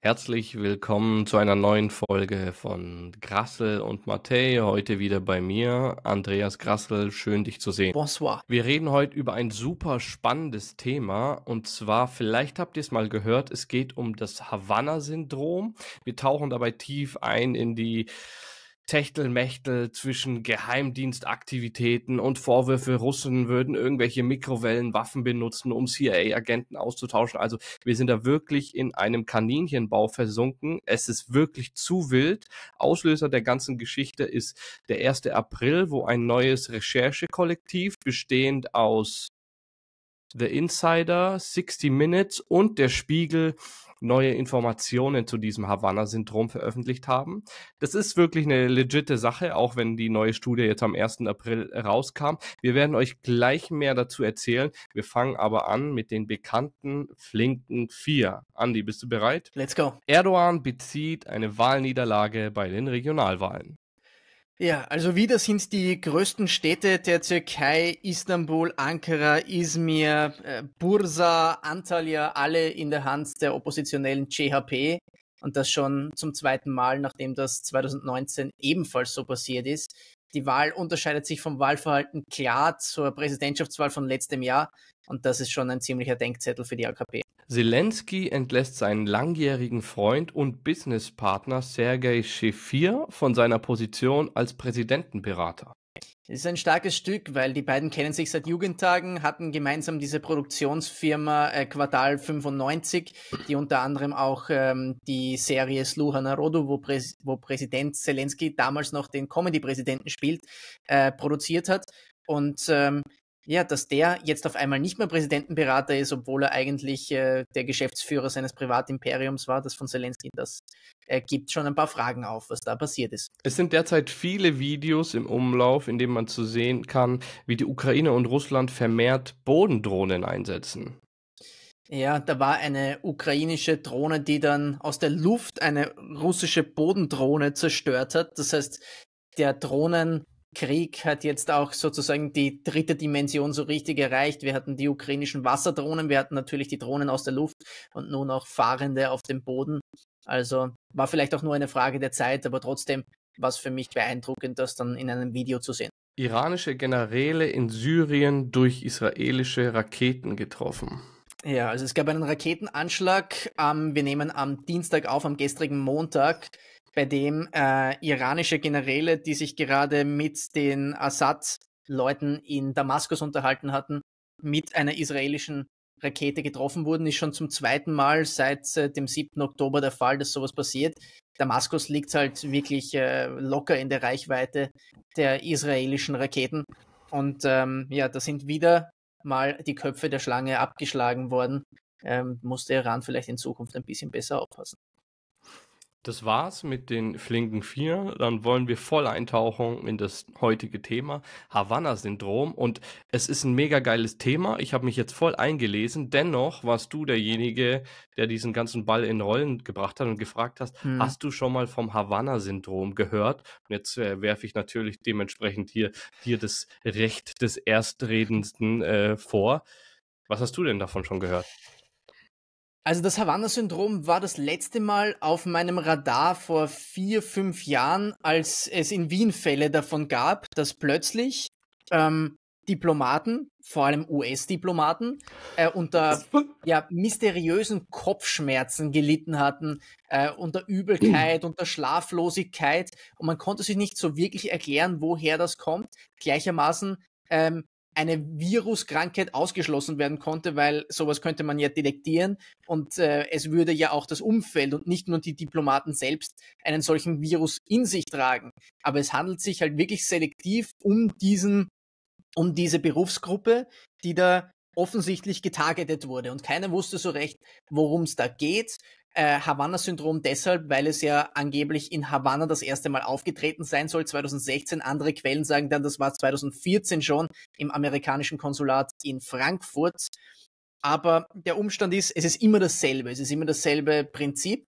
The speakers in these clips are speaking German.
Herzlich willkommen zu einer neuen Folge von Grassel und Mattei. Heute wieder bei mir, Andreas Grassel. Schön, dich zu sehen. Bonsoir. Wir reden heute über ein super spannendes Thema. Und zwar, vielleicht habt ihr es mal gehört, es geht um das Havanna-Syndrom. Wir tauchen dabei tief ein in die Techtelmechtel zwischen Geheimdienstaktivitäten und Vorwürfe, Russen würden irgendwelche Mikrowellenwaffen benutzen, um CIA-Agenten auszutauschen. Also wir sind da wirklich in einem Kaninchenbau versunken. Es ist wirklich zu wild. Auslöser der ganzen Geschichte ist der 1. April, wo ein neues Recherchekollektiv bestehend aus The Insider, 60 Minutes und der Spiegel neue Informationen zu diesem Havanna-Syndrom veröffentlicht haben. Das ist wirklich eine legitime Sache, auch wenn die neue Studie jetzt am 1. April rauskam. Wir werden euch gleich mehr dazu erzählen. Wir fangen aber an mit den bekannten flinken vier. Andi, bist du bereit? Let's go. Erdogan bezieht eine Wahlniederlage bei den Regionalwahlen. Ja, also wieder sind die größten Städte der Türkei, Istanbul, Ankara, Izmir, äh, Bursa, Antalya, alle in der Hand der oppositionellen CHP. Und das schon zum zweiten Mal, nachdem das 2019 ebenfalls so passiert ist. Die Wahl unterscheidet sich vom Wahlverhalten klar zur Präsidentschaftswahl von letztem Jahr. Und das ist schon ein ziemlicher Denkzettel für die AKP. Zelensky entlässt seinen langjährigen Freund und Businesspartner Sergei Schefir von seiner Position als Präsidentenberater. Es ist ein starkes Stück, weil die beiden kennen sich seit Jugendtagen, hatten gemeinsam diese Produktionsfirma äh, Quartal 95, die unter anderem auch ähm, die Serie Sluha Narodu, wo, Präs wo Präsident Zelensky damals noch den Comedy-Präsidenten spielt, äh, produziert hat. Und ähm, ja, dass der jetzt auf einmal nicht mehr Präsidentenberater ist, obwohl er eigentlich äh, der Geschäftsführer seines Privatimperiums war, das von Zelensky, das äh, gibt schon ein paar Fragen auf, was da passiert ist. Es sind derzeit viele Videos im Umlauf, in denen man zu sehen kann, wie die Ukraine und Russland vermehrt Bodendrohnen einsetzen. Ja, da war eine ukrainische Drohne, die dann aus der Luft eine russische Bodendrohne zerstört hat. Das heißt, der Drohnen, Krieg hat jetzt auch sozusagen die dritte Dimension so richtig erreicht. Wir hatten die ukrainischen Wasserdrohnen, wir hatten natürlich die Drohnen aus der Luft und nun auch Fahrende auf dem Boden. Also war vielleicht auch nur eine Frage der Zeit, aber trotzdem war es für mich beeindruckend, das dann in einem Video zu sehen. Iranische Generäle in Syrien durch israelische Raketen getroffen. Ja, also es gab einen Raketenanschlag. Ähm, wir nehmen am Dienstag auf, am gestrigen Montag, bei dem äh, iranische Generäle, die sich gerade mit den Assad-Leuten in Damaskus unterhalten hatten, mit einer israelischen Rakete getroffen wurden. Ist schon zum zweiten Mal seit äh, dem 7. Oktober der Fall, dass sowas passiert. Damaskus liegt halt wirklich äh, locker in der Reichweite der israelischen Raketen. Und ähm, ja, da sind wieder mal die Köpfe der Schlange abgeschlagen worden. Ähm, muss der Iran vielleicht in Zukunft ein bisschen besser aufpassen. Das war's mit den flinken vier. Dann wollen wir voll eintauchen in das heutige Thema Havanna-Syndrom. Und es ist ein mega geiles Thema. Ich habe mich jetzt voll eingelesen. Dennoch warst du derjenige, der diesen ganzen Ball in Rollen gebracht hat und gefragt hast, hm. hast du schon mal vom Havanna-Syndrom gehört? Und jetzt äh, werfe ich natürlich dementsprechend hier dir das Recht des Erstredendsten äh, vor. Was hast du denn davon schon gehört? Also das Havanna-Syndrom war das letzte Mal auf meinem Radar vor vier, fünf Jahren, als es in Wien Fälle davon gab, dass plötzlich ähm, Diplomaten, vor allem US-Diplomaten, äh, unter ja, mysteriösen Kopfschmerzen gelitten hatten, äh, unter Übelkeit, unter Schlaflosigkeit und man konnte sich nicht so wirklich erklären, woher das kommt. Gleichermaßen ähm, eine Viruskrankheit ausgeschlossen werden konnte, weil sowas könnte man ja detektieren und äh, es würde ja auch das Umfeld und nicht nur die Diplomaten selbst einen solchen Virus in sich tragen. Aber es handelt sich halt wirklich selektiv um diesen, um diese Berufsgruppe, die da offensichtlich getargetet wurde und keiner wusste so recht, worum es da geht äh, Havanna-Syndrom deshalb, weil es ja angeblich in Havanna das erste Mal aufgetreten sein soll, 2016. Andere Quellen sagen dann, das war 2014 schon im amerikanischen Konsulat in Frankfurt. Aber der Umstand ist, es ist immer dasselbe, es ist immer dasselbe Prinzip.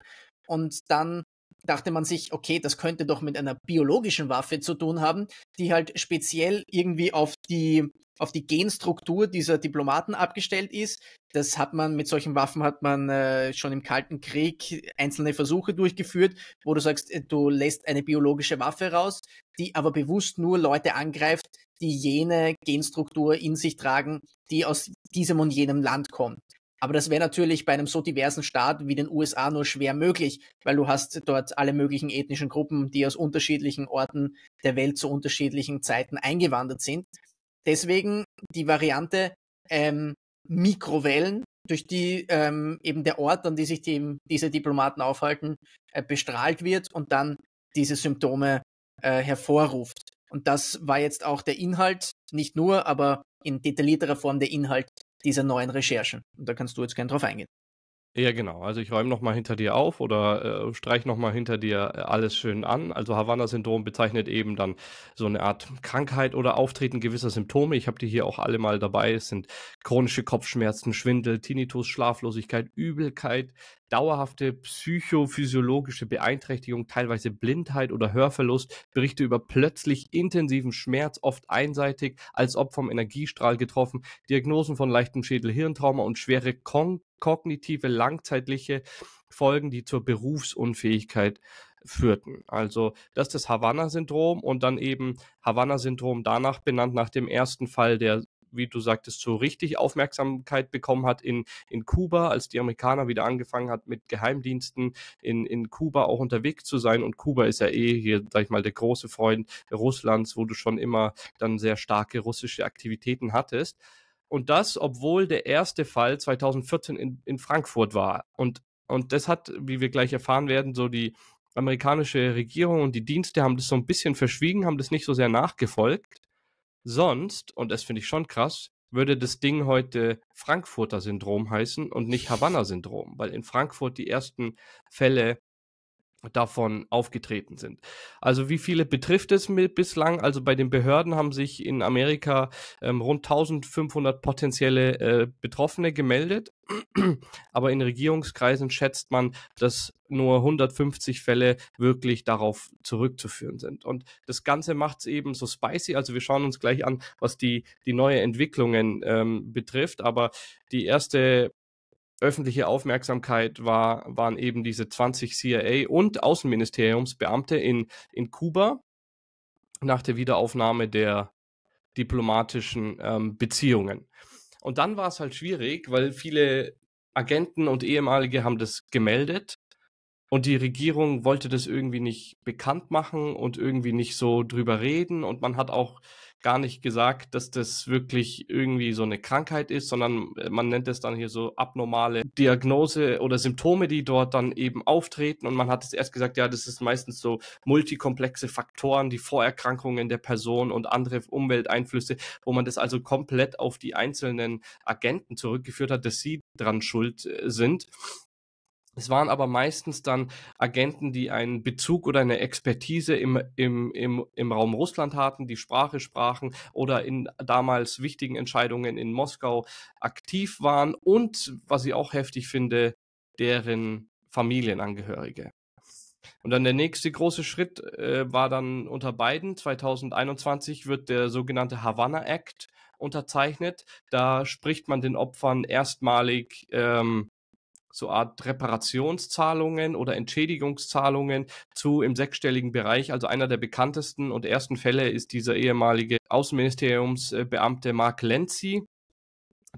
Und dann dachte man sich, okay, das könnte doch mit einer biologischen Waffe zu tun haben, die halt speziell irgendwie auf die, auf die Genstruktur dieser Diplomaten abgestellt ist. Das hat man mit solchen Waffen hat man äh, schon im Kalten Krieg einzelne Versuche durchgeführt, wo du sagst, äh, du lässt eine biologische Waffe raus, die aber bewusst nur Leute angreift, die jene Genstruktur in sich tragen, die aus diesem und jenem Land kommt. Aber das wäre natürlich bei einem so diversen Staat wie den USA nur schwer möglich, weil du hast dort alle möglichen ethnischen Gruppen, die aus unterschiedlichen Orten der Welt zu unterschiedlichen Zeiten eingewandert sind. Deswegen die Variante ähm, Mikrowellen, durch die ähm, eben der Ort, an dem sich die, diese Diplomaten aufhalten, äh, bestrahlt wird und dann diese Symptome äh, hervorruft. Und das war jetzt auch der Inhalt, nicht nur, aber in detaillierterer Form der Inhalt dieser neuen Recherchen. Und da kannst du jetzt gerne drauf eingehen. Ja, genau. Also ich räume nochmal hinter dir auf oder äh, streiche nochmal hinter dir äh, alles schön an. Also Havanna-Syndrom bezeichnet eben dann so eine Art Krankheit oder Auftreten gewisser Symptome. Ich habe die hier auch alle mal dabei. Es sind chronische Kopfschmerzen, Schwindel, Tinnitus, Schlaflosigkeit, Übelkeit, dauerhafte psychophysiologische Beeinträchtigung, teilweise Blindheit oder Hörverlust, Berichte über plötzlich intensiven Schmerz, oft einseitig, als ob vom Energiestrahl getroffen, Diagnosen von leichtem Schädel-Hirntrauma und schwere Kon kognitive, langzeitliche Folgen, die zur Berufsunfähigkeit führten. Also das ist das Havanna-Syndrom und dann eben Havanna-Syndrom danach benannt nach dem ersten Fall, der wie du sagtest, so richtig Aufmerksamkeit bekommen hat in, in Kuba, als die Amerikaner wieder angefangen hat, mit Geheimdiensten in, in Kuba auch unterwegs zu sein. Und Kuba ist ja eh hier, sag ich mal, der große Freund Russlands, wo du schon immer dann sehr starke russische Aktivitäten hattest. Und das, obwohl der erste Fall 2014 in, in Frankfurt war. Und, und das hat, wie wir gleich erfahren werden, so die amerikanische Regierung und die Dienste haben das so ein bisschen verschwiegen, haben das nicht so sehr nachgefolgt. Sonst, und das finde ich schon krass, würde das Ding heute Frankfurter Syndrom heißen und nicht Havanna Syndrom, weil in Frankfurt die ersten Fälle davon aufgetreten sind. Also wie viele betrifft es mit bislang? Also bei den Behörden haben sich in Amerika ähm, rund 1500 potenzielle äh, Betroffene gemeldet, aber in Regierungskreisen schätzt man, dass nur 150 Fälle wirklich darauf zurückzuführen sind. Und das Ganze macht es eben so spicy. Also wir schauen uns gleich an, was die, die neue Entwicklungen ähm, betrifft. Aber die erste öffentliche Aufmerksamkeit war, waren eben diese 20 CIA und Außenministeriumsbeamte in, in Kuba nach der Wiederaufnahme der diplomatischen ähm, Beziehungen. Und dann war es halt schwierig, weil viele Agenten und ehemalige haben das gemeldet und die Regierung wollte das irgendwie nicht bekannt machen und irgendwie nicht so drüber reden und man hat auch gar nicht gesagt, dass das wirklich irgendwie so eine Krankheit ist, sondern äh, man nennt es dann hier so abnormale Diagnose oder Symptome, die dort dann eben auftreten. Und man hat es erst gesagt, ja, das ist meistens so multikomplexe Faktoren, die Vorerkrankungen der Person und andere Umwelteinflüsse, wo man das also komplett auf die einzelnen Agenten zurückgeführt hat, dass sie dran schuld äh, sind. Es waren aber meistens dann Agenten, die einen Bezug oder eine Expertise im, im, im, im Raum Russland hatten, die Sprache sprachen oder in damals wichtigen Entscheidungen in Moskau aktiv waren und, was ich auch heftig finde, deren Familienangehörige. Und dann der nächste große Schritt äh, war dann unter Biden. 2021 wird der sogenannte Havana Act unterzeichnet. Da spricht man den Opfern erstmalig ähm, so Art Reparationszahlungen oder Entschädigungszahlungen zu im sechsstelligen Bereich. Also einer der bekanntesten und ersten Fälle ist dieser ehemalige Außenministeriumsbeamte Mark Lenzi,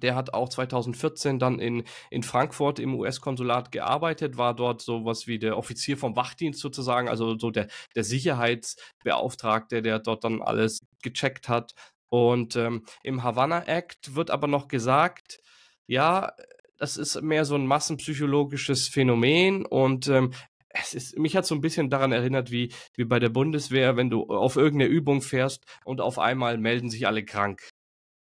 der hat auch 2014 dann in, in Frankfurt im US-Konsulat gearbeitet, war dort sowas wie der Offizier vom Wachdienst sozusagen, also so der, der Sicherheitsbeauftragte, der dort dann alles gecheckt hat. Und ähm, im Havana Act wird aber noch gesagt, ja, das ist mehr so ein massenpsychologisches Phänomen und ähm, es ist, mich hat so ein bisschen daran erinnert, wie, wie bei der Bundeswehr, wenn du auf irgendeine Übung fährst und auf einmal melden sich alle krank.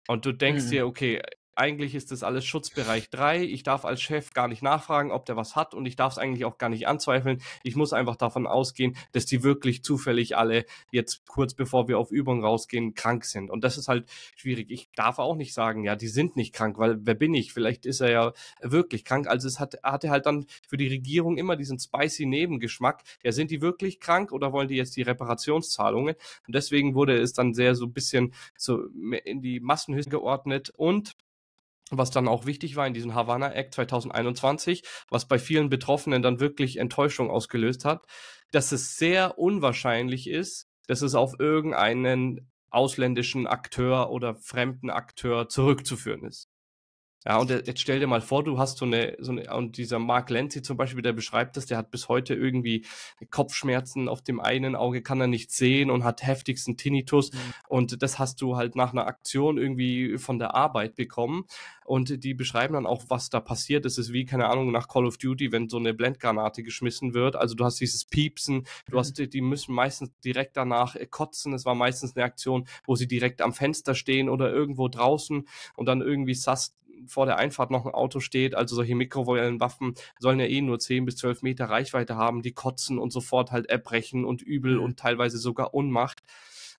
Und du denkst mhm. dir, okay, eigentlich ist das alles Schutzbereich 3. Ich darf als Chef gar nicht nachfragen, ob der was hat und ich darf es eigentlich auch gar nicht anzweifeln. Ich muss einfach davon ausgehen, dass die wirklich zufällig alle jetzt kurz bevor wir auf Übung rausgehen, krank sind. Und das ist halt schwierig. Ich darf auch nicht sagen, ja, die sind nicht krank, weil wer bin ich? Vielleicht ist er ja wirklich krank. Also es hat, hatte halt dann für die Regierung immer diesen spicy Nebengeschmack. Ja, sind die wirklich krank oder wollen die jetzt die Reparationszahlungen? Und deswegen wurde es dann sehr so ein bisschen so in die Massenhöhe geordnet und was dann auch wichtig war in diesem Havana Act 2021, was bei vielen Betroffenen dann wirklich Enttäuschung ausgelöst hat, dass es sehr unwahrscheinlich ist, dass es auf irgendeinen ausländischen Akteur oder fremden Akteur zurückzuführen ist. Ja, und äh, jetzt stell dir mal vor, du hast so eine, so eine, und dieser Mark Lenzi zum Beispiel, der beschreibt das, der hat bis heute irgendwie Kopfschmerzen auf dem einen Auge, kann er nicht sehen und hat heftigsten Tinnitus. Mhm. Und das hast du halt nach einer Aktion irgendwie von der Arbeit bekommen. Und die beschreiben dann auch, was da passiert. Es ist wie, keine Ahnung, nach Call of Duty, wenn so eine Blendgranate geschmissen wird. Also du hast dieses Piepsen, du hast, mhm. die müssen meistens direkt danach äh, kotzen. Es war meistens eine Aktion, wo sie direkt am Fenster stehen oder irgendwo draußen und dann irgendwie sass vor der Einfahrt noch ein Auto steht. Also solche Mikrowellenwaffen sollen ja eh nur 10 bis 12 Meter Reichweite haben, die kotzen und sofort halt erbrechen und übel mhm. und teilweise sogar Unmacht.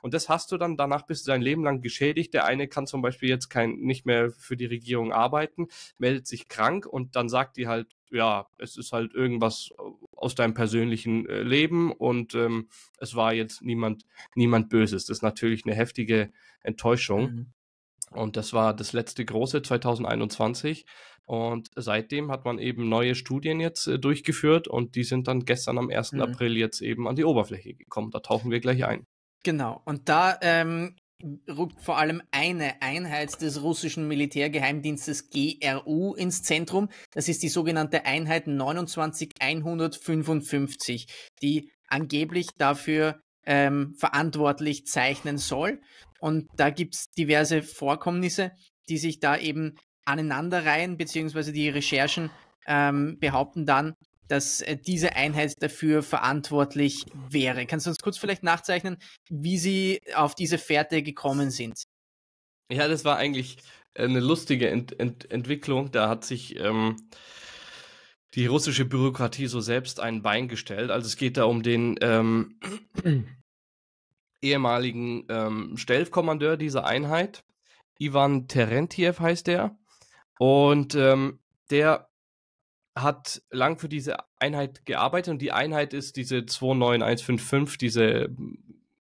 Und das hast du dann, danach bist du dein Leben lang geschädigt. Der eine kann zum Beispiel jetzt kein, nicht mehr für die Regierung arbeiten, meldet sich krank und dann sagt die halt, ja, es ist halt irgendwas aus deinem persönlichen äh, Leben und ähm, es war jetzt niemand, niemand Böses. Das ist natürlich eine heftige Enttäuschung. Mhm. Und das war das letzte große 2021. Und seitdem hat man eben neue Studien jetzt äh, durchgeführt und die sind dann gestern am 1. Mhm. April jetzt eben an die Oberfläche gekommen. Da tauchen wir gleich ein. Genau. Und da ähm, rückt vor allem eine Einheit des russischen Militärgeheimdienstes GRU ins Zentrum. Das ist die sogenannte Einheit 29155, die angeblich dafür ähm, verantwortlich zeichnen soll. Und da gibt es diverse Vorkommnisse, die sich da eben aneinanderreihen, beziehungsweise die Recherchen ähm, behaupten dann, dass äh, diese Einheit dafür verantwortlich wäre. Kannst du uns kurz vielleicht nachzeichnen, wie sie auf diese Fährte gekommen sind? Ja, das war eigentlich eine lustige Ent Ent Entwicklung. Da hat sich ähm, die russische Bürokratie so selbst ein Bein gestellt. Also es geht da um den ähm, ehemaligen ähm, Stellkommandeur dieser Einheit. Ivan Terentiev heißt der. Und ähm, der hat lang für diese Einheit gearbeitet und die Einheit ist diese 29155, diese mm,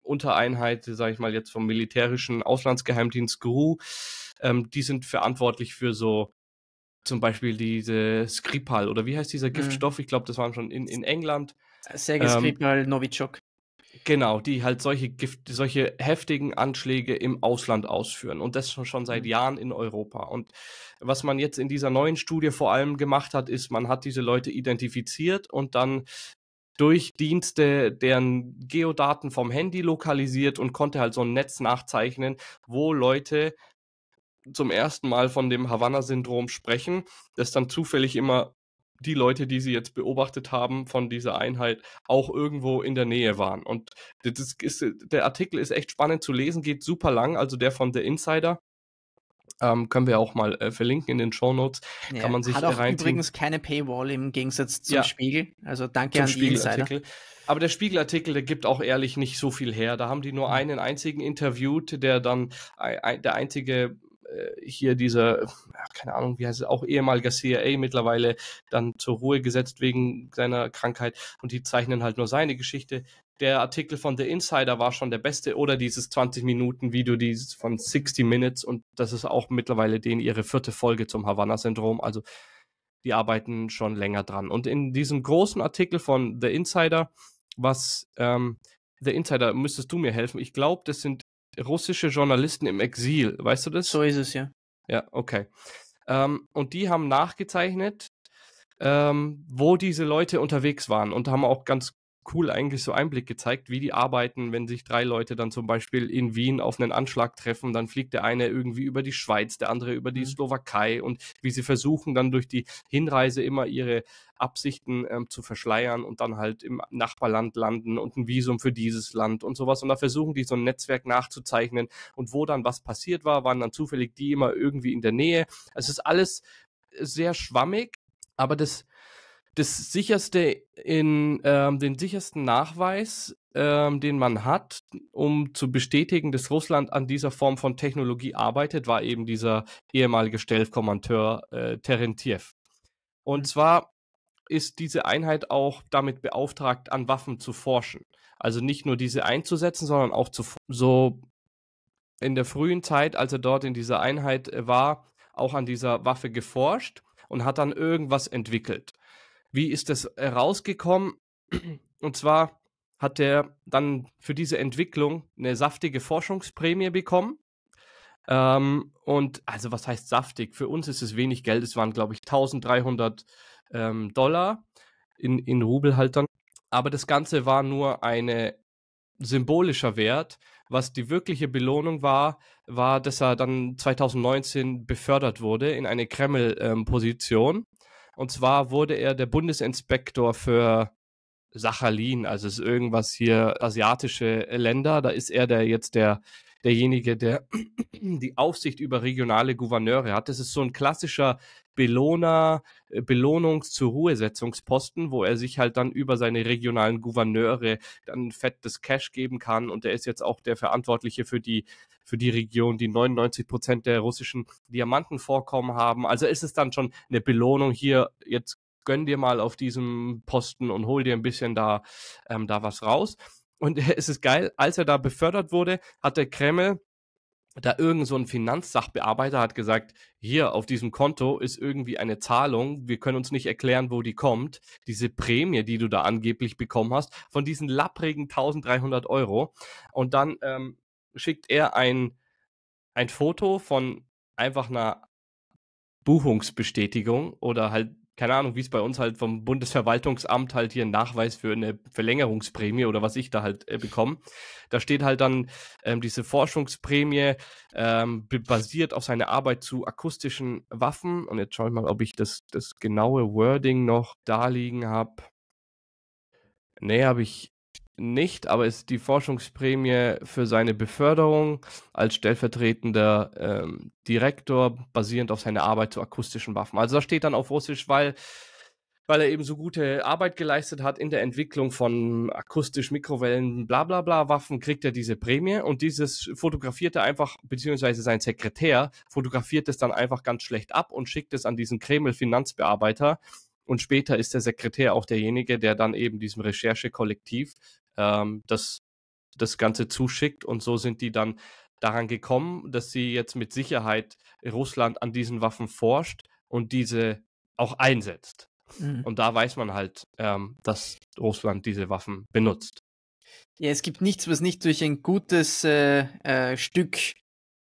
Untereinheit, sage ich mal jetzt vom militärischen Auslandsgeheimdienst GRU. Ähm, die sind verantwortlich für so zum Beispiel diese Skripal oder wie heißt dieser mhm. Giftstoff? Mhm. Ich glaube, das waren schon in, in England. Sergei ähm, Skripal, Novichok. Genau, die halt solche, solche heftigen Anschläge im Ausland ausführen und das schon seit mhm. Jahren in Europa. Und was man jetzt in dieser neuen Studie vor allem gemacht hat, ist, man hat diese Leute identifiziert und dann durch Dienste deren Geodaten vom Handy lokalisiert und konnte halt so ein Netz nachzeichnen, wo Leute zum ersten Mal von dem Havanna-Syndrom sprechen, das dann zufällig immer die Leute, die sie jetzt beobachtet haben von dieser Einheit, auch irgendwo in der Nähe waren. Und das ist, der Artikel ist echt spannend zu lesen, geht super lang, also der von The Insider. Ähm, können wir auch mal äh, verlinken in den Show Notes. Ja, Kann man sich hat auch übrigens keine Paywall im Gegensatz zum ja, Spiegel. Also danke an die Spiegelartikel. Insider. Aber der Spiegelartikel, der gibt auch ehrlich nicht so viel her. Da haben die nur hm. einen einzigen interviewt, der dann der einzige äh, hier dieser, keine Ahnung, wie heißt es, auch ehemaliger CIA mittlerweile dann zur Ruhe gesetzt wegen seiner Krankheit und die zeichnen halt nur seine Geschichte. Der Artikel von The Insider war schon der beste oder dieses 20-Minuten-Video dieses von 60 Minutes und das ist auch mittlerweile denen ihre vierte Folge zum Havanna-Syndrom. Also die arbeiten schon länger dran. Und in diesem großen Artikel von The Insider, was ähm, The Insider, müsstest du mir helfen. Ich glaube, das sind russische Journalisten im Exil, weißt du das? So ist es, ja. Ja, okay. Ähm, und die haben nachgezeichnet, ähm, wo diese Leute unterwegs waren und haben auch ganz cool eigentlich so Einblick gezeigt, wie die arbeiten, wenn sich drei Leute dann zum Beispiel in Wien auf einen Anschlag treffen, dann fliegt der eine irgendwie über die Schweiz, der andere über die mhm. Slowakei und wie sie versuchen dann durch die Hinreise immer ihre Absichten ähm, zu verschleiern und dann halt im Nachbarland landen und ein Visum für dieses Land und sowas. Und da versuchen die so ein Netzwerk nachzuzeichnen und wo dann was passiert war, waren dann zufällig die immer irgendwie in der Nähe. Es ist alles sehr schwammig, aber das das sicherste in ähm, den sichersten Nachweis, ähm, den man hat, um zu bestätigen, dass Russland an dieser Form von Technologie arbeitet, war eben dieser ehemalige Stellkommandeur äh, Terentiev. Und mhm. zwar ist diese Einheit auch damit beauftragt, an Waffen zu forschen. Also nicht nur diese einzusetzen, sondern auch zu so in der frühen Zeit, als er dort in dieser Einheit äh, war, auch an dieser Waffe geforscht und hat dann irgendwas entwickelt. Wie ist das herausgekommen? Äh, und zwar hat er dann für diese Entwicklung eine saftige Forschungsprämie bekommen. Ähm, und also was heißt saftig? Für uns ist es wenig Geld. Es waren, glaube ich, 1300 ähm, Dollar in, in Rubel halt Aber das Ganze war nur ein symbolischer Wert. Was die wirkliche Belohnung war, war, dass er dann 2019 befördert wurde in eine Kreml-Position. Ähm, und zwar wurde er der Bundesinspektor für Sachalin, also ist irgendwas hier asiatische Länder. Da ist er der jetzt der derjenige, der die Aufsicht über regionale Gouverneure hat. Das ist so ein klassischer Belohner, äh, Belohnungs- zur Ruhesetzungsposten, wo er sich halt dann über seine regionalen Gouverneure dann fettes Cash geben kann. Und er ist jetzt auch der Verantwortliche für die, für die Region, die 99 Prozent der russischen Diamantenvorkommen haben. Also ist es dann schon eine Belohnung hier jetzt gönn dir mal auf diesem Posten und hol dir ein bisschen da, ähm, da was raus. Und es ist geil, als er da befördert wurde, hat der Kreml da irgend so ein Finanzsachbearbeiter hat gesagt, hier auf diesem Konto ist irgendwie eine Zahlung, wir können uns nicht erklären, wo die kommt, diese Prämie, die du da angeblich bekommen hast, von diesen lapprigen 1300 Euro. Und dann ähm, schickt er ein, ein Foto von einfach einer Buchungsbestätigung oder halt keine Ahnung, wie es bei uns halt vom Bundesverwaltungsamt halt hier ein Nachweis für eine Verlängerungsprämie oder was ich da halt äh, bekomme. Da steht halt dann ähm, diese Forschungsprämie ähm, basiert auf seiner Arbeit zu akustischen Waffen. Und jetzt schaue ich mal, ob ich das, das genaue Wording noch da liegen habe. Nee, habe ich nicht, aber ist die Forschungsprämie für seine Beförderung als stellvertretender ähm, Direktor basierend auf seiner Arbeit zu akustischen Waffen. Also da steht dann auf Russisch, weil weil er eben so gute Arbeit geleistet hat in der Entwicklung von akustisch Mikrowellen, bla bla bla Waffen, kriegt er diese Prämie und dieses fotografiert er einfach, beziehungsweise sein Sekretär fotografiert es dann einfach ganz schlecht ab und schickt es an diesen Kreml-Finanzbearbeiter. Und später ist der Sekretär auch derjenige, der dann eben diesem Recherchekollektiv ähm, das, das Ganze zuschickt. Und so sind die dann daran gekommen, dass sie jetzt mit Sicherheit Russland an diesen Waffen forscht und diese auch einsetzt. Mhm. Und da weiß man halt, ähm, dass Russland diese Waffen benutzt. Ja, es gibt nichts, was nicht durch ein gutes äh, äh, Stück,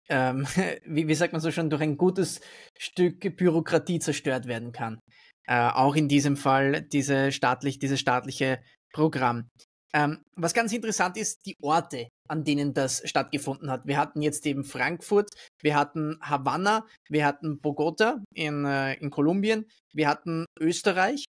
ähm, wie, wie, sagt man so schon, durch ein gutes Stück Bürokratie zerstört werden kann. Äh, auch in diesem Fall diese staatlich, dieses staatliche Programm. Ähm, was ganz interessant ist, die Orte, an denen das stattgefunden hat. Wir hatten jetzt eben Frankfurt, wir hatten Havanna, wir hatten Bogota in, äh, in Kolumbien, wir hatten Österreich,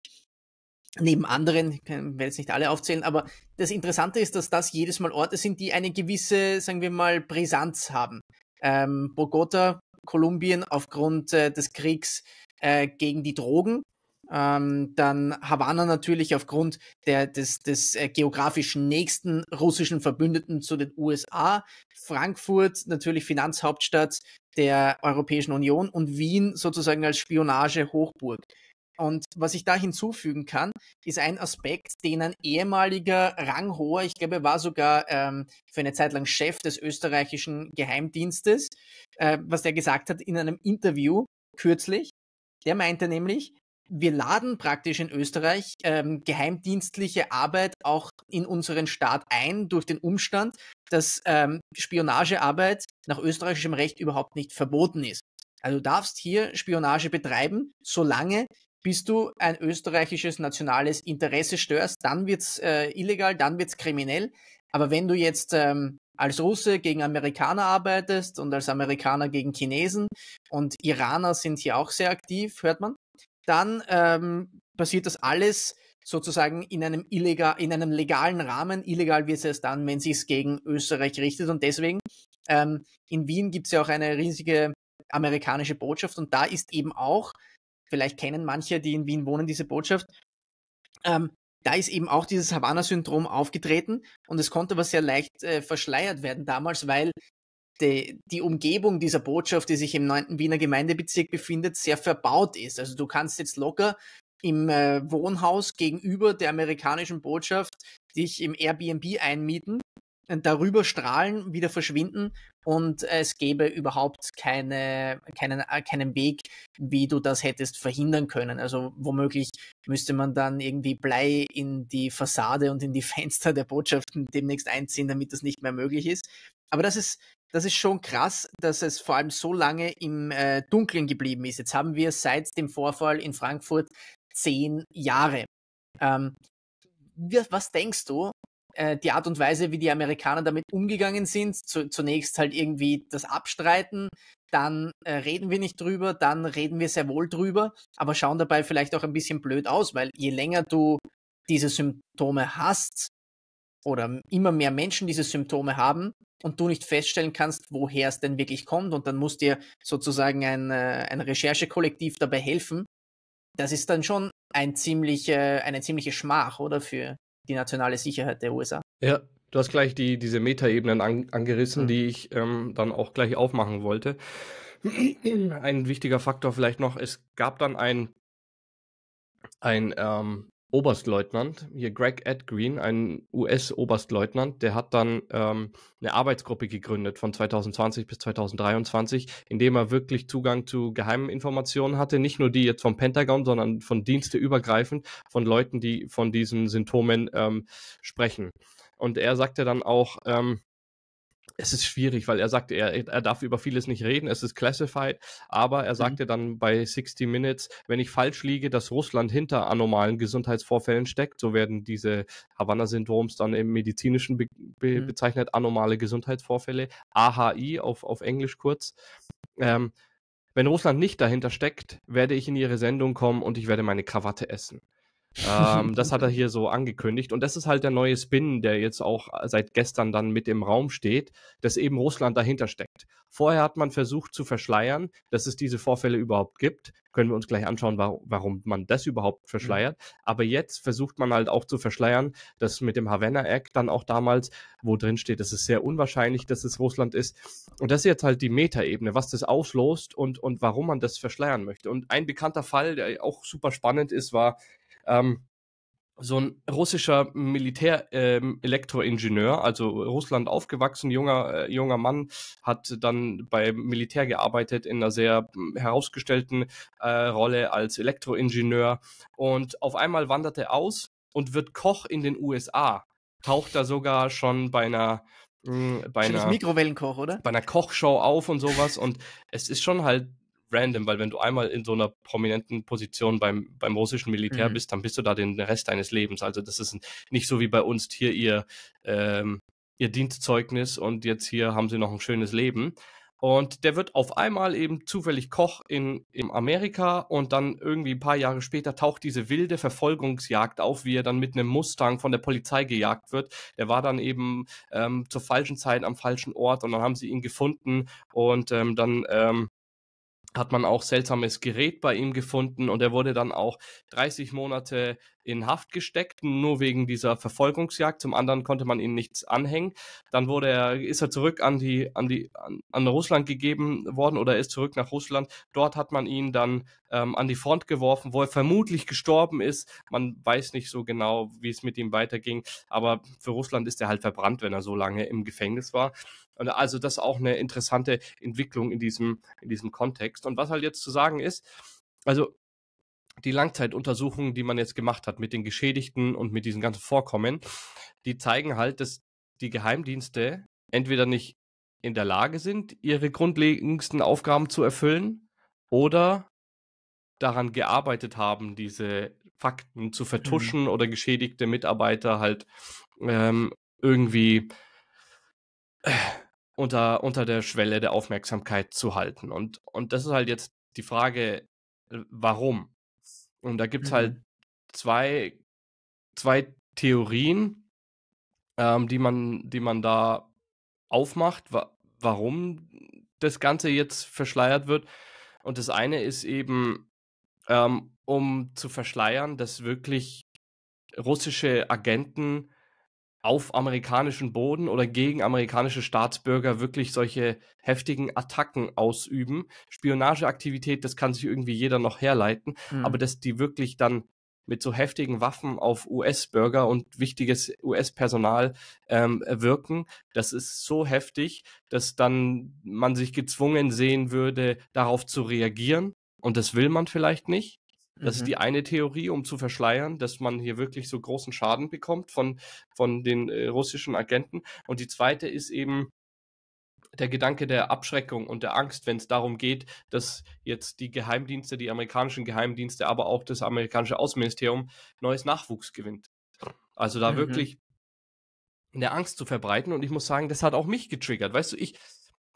neben anderen, ich werde jetzt nicht alle aufzählen, aber das Interessante ist, dass das jedes Mal Orte sind, die eine gewisse, sagen wir mal, Brisanz haben. Ähm, Bogota, Kolumbien aufgrund äh, des Kriegs äh, gegen die Drogen ähm, dann Havanna natürlich aufgrund der, des, des äh, geografisch nächsten russischen Verbündeten zu den USA, Frankfurt natürlich Finanzhauptstadt der Europäischen Union und Wien sozusagen als Spionagehochburg. Und was ich da hinzufügen kann, ist ein Aspekt, den ein ehemaliger Ranghoher, ich glaube, er war sogar ähm, für eine Zeit lang Chef des österreichischen Geheimdienstes, äh, was der gesagt hat in einem Interview kürzlich. Der meinte nämlich, wir laden praktisch in Österreich ähm, geheimdienstliche Arbeit auch in unseren Staat ein durch den Umstand, dass ähm, Spionagearbeit nach österreichischem Recht überhaupt nicht verboten ist. Also du darfst hier Spionage betreiben, solange bis du ein österreichisches nationales Interesse störst, dann wird's äh, illegal, dann wird's kriminell. Aber wenn du jetzt ähm, als Russe gegen Amerikaner arbeitest und als Amerikaner gegen Chinesen und Iraner sind hier auch sehr aktiv, hört man, dann ähm, passiert das alles sozusagen in einem illegal, in einem legalen Rahmen. Illegal wird es dann, wenn es sich gegen Österreich richtet. Und deswegen, ähm, in Wien gibt es ja auch eine riesige amerikanische Botschaft und da ist eben auch, vielleicht kennen manche, die in Wien wohnen, diese Botschaft, ähm, da ist eben auch dieses Havanna-Syndrom aufgetreten und es konnte aber sehr leicht äh, verschleiert werden damals, weil die, die Umgebung dieser Botschaft, die sich im 9. Wiener Gemeindebezirk befindet, sehr verbaut ist. Also du kannst jetzt locker im äh, Wohnhaus gegenüber der amerikanischen Botschaft dich im Airbnb einmieten, darüber strahlen, wieder verschwinden und es gäbe überhaupt keine, keinen, äh, keinen Weg, wie du das hättest verhindern können. Also womöglich müsste man dann irgendwie Blei in die Fassade und in die Fenster der Botschaften demnächst einziehen, damit das nicht mehr möglich ist. Aber das ist das ist schon krass, dass es vor allem so lange im äh, Dunkeln geblieben ist. Jetzt haben wir seit dem Vorfall in Frankfurt zehn Jahre. Ähm, was denkst du, äh, die Art und Weise, wie die Amerikaner damit umgegangen sind? Zu, zunächst halt irgendwie das Abstreiten, dann äh, reden wir nicht drüber, dann reden wir sehr wohl drüber, aber schauen dabei vielleicht auch ein bisschen blöd aus, weil je länger du diese Symptome hast, oder immer mehr Menschen diese Symptome haben, und du nicht feststellen kannst, woher es denn wirklich kommt und dann muss dir sozusagen ein, äh, ein Recherchekollektiv dabei helfen, das ist dann schon ein ziemlich, eine ziemliche Schmach, oder, für die nationale Sicherheit der USA. Ja, du hast gleich die, diese Metaebenen an, angerissen, mhm. die ich ähm, dann auch gleich aufmachen wollte. ein wichtiger Faktor vielleicht noch, es gab dann ein, ein ähm, Oberstleutnant, hier Greg Ed Green, ein US-Oberstleutnant, der hat dann ähm, eine Arbeitsgruppe gegründet von 2020 bis 2023, indem er wirklich Zugang zu geheimen Informationen hatte, nicht nur die jetzt vom Pentagon, sondern von Dienste übergreifend, von Leuten, die von diesen Symptomen ähm, sprechen. Und er sagte dann auch, ähm, es ist schwierig, weil er sagte, er, er darf über vieles nicht reden, es ist classified, aber er mhm. sagte mhm. dann bei 60 Minutes, wenn ich falsch liege, dass Russland hinter anormalen Gesundheitsvorfällen steckt, so werden diese Havanna-Syndroms dann im medizinischen be be mhm. bezeichnet, anormale Gesundheitsvorfälle, AHI auf, auf Englisch kurz. Ähm, wenn Russland nicht dahinter steckt, werde ich in ihre Sendung kommen und ich werde meine Krawatte essen ähm, das hat er hier so angekündigt. Und das ist halt der neue Spin, der jetzt auch seit gestern dann mit im Raum steht, dass eben Russland dahinter steckt. Vorher hat man versucht zu verschleiern, dass es diese Vorfälle überhaupt gibt. Können wir uns gleich anschauen, warum, warum man das überhaupt mhm. verschleiert. Mhm. Aber jetzt versucht man halt auch zu verschleiern, dass mit dem Havana Act dann auch damals, wo drin steht, es ist sehr unwahrscheinlich, dass es Russland ist. Und das ist jetzt halt die Metaebene, was das auslost und, und warum man das verschleiern möchte. Und ein bekannter Fall, der auch super spannend ist, war ähm, so ein russischer Militär-Elektroingenieur, ähm, äh, also Russland aufgewachsen, junger, äh, junger Mann, hat dann beim Militär gearbeitet in einer sehr hm, herausgestellten äh, Rolle als Elektroingenieur und auf einmal wandert er aus und wird Koch in den USA. Taucht da sogar schon bei einer mh, hm, bei einer Mikrowellenkoch, oder? Bei einer Kochshow auf und sowas und es ist schon halt random, weil wenn du einmal in so einer prominenten Position beim, beim russischen Militär mhm. bist, dann bist du da den Rest deines Lebens. Also das ist nicht so wie bei uns hier ihr, ähm, ihr Dienstzeugnis und jetzt hier haben sie noch ein schönes Leben. Und der wird auf einmal eben zufällig Koch in, in Amerika und dann irgendwie ein paar Jahre später taucht diese wilde Verfolgungsjagd auf, wie er dann mit einem Mustang von der Polizei gejagt wird. Der war dann eben ähm, zur falschen Zeit am falschen Ort und dann haben sie ihn gefunden und ähm, dann ähm, hat man auch seltsames Gerät bei ihm gefunden und er wurde dann auch 30 Monate in Haft gesteckt, nur wegen dieser Verfolgungsjagd. Zum anderen konnte man ihm nichts anhängen. Dann wurde er, ist er zurück an die, an die, an, Russland gegeben worden oder ist zurück nach Russland. Dort hat man ihn dann ähm, an die Front geworfen, wo er vermutlich gestorben ist. Man weiß nicht so genau, wie es mit ihm weiterging, aber für Russland ist er halt verbrannt, wenn er so lange im Gefängnis war. Und äh, also das ist auch eine interessante Entwicklung in diesem, in diesem Kontext. Und was halt jetzt zu sagen ist, also die Langzeituntersuchungen, die man jetzt gemacht hat mit den Geschädigten und mit diesen ganzen Vorkommen, die zeigen halt, dass die Geheimdienste entweder nicht in der Lage sind, ihre grundlegendsten Aufgaben zu erfüllen oder daran gearbeitet haben, diese Fakten zu mhm. vertuschen mhm. oder geschädigte Mitarbeiter halt ähm, irgendwie äh, unter, unter der Schwelle der Aufmerksamkeit zu halten. Und, und das ist halt jetzt die Frage, äh, warum? Und da gibt es halt mhm. halt zwei, zwei Theorien, ähm, die, man, die man da aufmacht, wa warum das Ganze jetzt verschleiert wird. Und das eine ist eben, ähm, um zu verschleiern, dass wirklich russische Agenten auf amerikanischen Boden oder gegen amerikanische Staatsbürger wirklich solche heftigen Attacken ausüben. Spionageaktivität, das kann sich irgendwie jeder noch herleiten, mhm. aber dass die wirklich dann mit so heftigen Waffen auf US-Bürger und wichtiges US-Personal ähm, wirken. Das ist so heftig, dass dann man sich gezwungen sehen würde, darauf zu reagieren. Und das will man vielleicht nicht. Das mhm. ist die mhm. eine Theorie, um zu verschleiern, dass man hier wirklich so großen Schaden bekommt von, von den äh, russischen Agenten. Und die zweite ist eben der Gedanke der Abschreckung und der Angst, wenn es darum geht, dass jetzt die Geheimdienste, die amerikanischen Geheimdienste, aber auch das amerikanische Außenministerium neues Nachwuchs gewinnt. Also da mhm. wirklich eine Angst zu verbreiten. Und ich muss sagen, das hat auch mich getriggert. Weißt du, ich,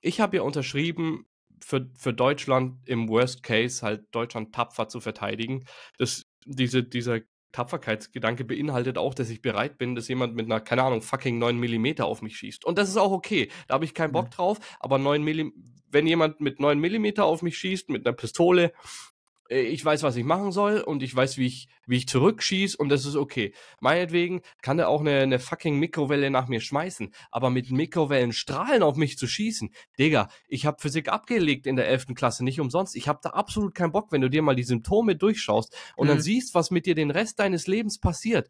ich habe ja unterschrieben, für, für Deutschland im Worst Case halt Deutschland tapfer zu verteidigen. Das, diese, dieser Tapferkeitsgedanke beinhaltet auch, dass ich bereit bin, dass jemand mit einer, keine Ahnung, fucking 9 mm auf mich schießt. Und das ist auch okay. Da habe ich keinen mhm. Bock drauf, aber 9 mm, wenn jemand mit 9 mm auf mich schießt, mit einer Pistole, äh, ich weiß, was ich machen soll und ich weiß, wie ich, wie ich zurückschieß und das ist okay. Meinetwegen kann er auch eine, eine fucking Mikrowelle nach mir schmeißen, aber mit Mikrowellenstrahlen auf mich zu schießen, Digga, ich habe Physik abgelegt in der 11. Klasse, nicht umsonst. Ich habe da absolut keinen Bock, wenn du dir mal die Symptome durchschaust und mhm. dann siehst, was mit dir den Rest deines Lebens passiert.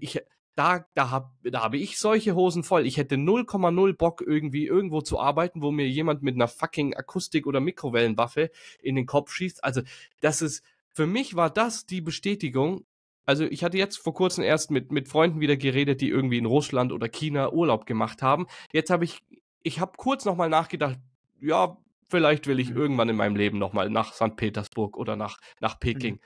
Ich, da, da habe da hab ich solche Hosen voll. Ich hätte 0,0 Bock, irgendwie irgendwo zu arbeiten, wo mir jemand mit einer fucking Akustik- oder Mikrowellenwaffe in den Kopf schießt. Also, das ist, für mich war das die Bestätigung. Also, ich hatte jetzt vor kurzem erst mit, mit Freunden wieder geredet, die irgendwie in Russland oder China Urlaub gemacht haben. Jetzt habe ich, ich habe kurz nochmal nachgedacht, ja, vielleicht will ich mhm. irgendwann in meinem Leben nochmal nach St. Petersburg oder nach, nach mhm. Peking. Mhm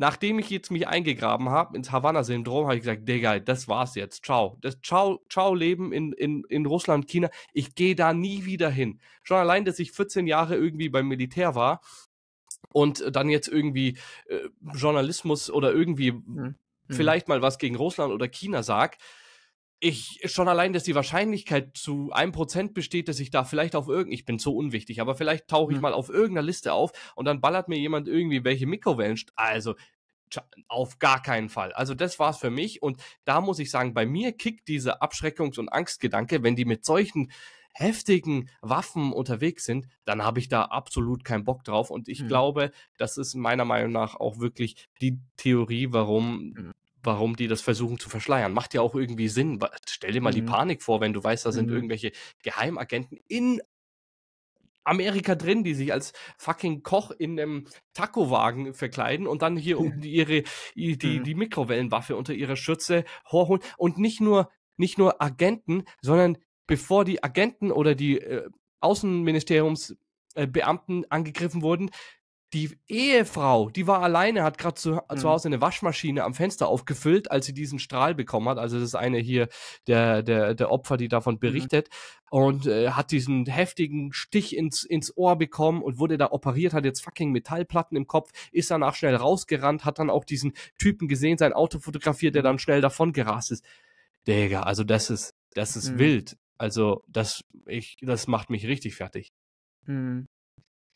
Nachdem ich jetzt mich eingegraben habe ins Havanna-Syndrom, habe ich gesagt, Digga, das war's jetzt. Ciao. Das ciao, ciao Leben in, in, in Russland, China. Ich gehe da nie wieder hin. Schon allein, dass ich 14 Jahre irgendwie beim Militär war und dann jetzt irgendwie äh, Journalismus oder irgendwie mhm. vielleicht mal was gegen Russland oder China sag, ich schon allein, dass die Wahrscheinlichkeit zu einem Prozent besteht, dass ich da vielleicht auf irgendein, ich bin so unwichtig, aber vielleicht tauche ich hm. mal auf irgendeiner Liste auf und dann ballert mir jemand irgendwie welche Mikrowellen. Also auf gar keinen Fall. Also das war's für mich und da muss ich sagen, bei mir kickt diese Abschreckungs- und Angstgedanke, wenn die mit solchen heftigen Waffen unterwegs sind, dann habe ich da absolut keinen Bock drauf. Und ich hm. glaube, das ist meiner Meinung nach auch wirklich die Theorie, warum hm warum die das versuchen zu verschleiern. Macht ja auch irgendwie Sinn. Stell dir mal mhm. die Panik vor, wenn du weißt, da sind mhm. irgendwelche Geheimagenten in Amerika drin, die sich als fucking Koch in einem Taco-Wagen verkleiden und dann hier um ihre, die, die, mhm. die Mikrowellenwaffe unter ihrer Schürze hochholen. Und nicht nur, nicht nur Agenten, sondern bevor die Agenten oder die äh, Außenministeriumsbeamten äh, angegriffen wurden, die Ehefrau, die war alleine, hat gerade zu, mhm. zu Hause eine Waschmaschine am Fenster aufgefüllt, als sie diesen Strahl bekommen hat. Also das ist eine hier der, der, der Opfer, die davon mhm. berichtet. Mhm. Und äh, hat diesen heftigen Stich ins, ins Ohr bekommen und wurde da operiert, hat jetzt fucking Metallplatten im Kopf, ist danach schnell rausgerannt, hat dann auch diesen Typen gesehen, sein Auto fotografiert, der mhm. dann schnell davon gerast ist. Digga, also das ist, das ist mhm. wild. Also das, ich, das macht mich richtig fertig. Mhm.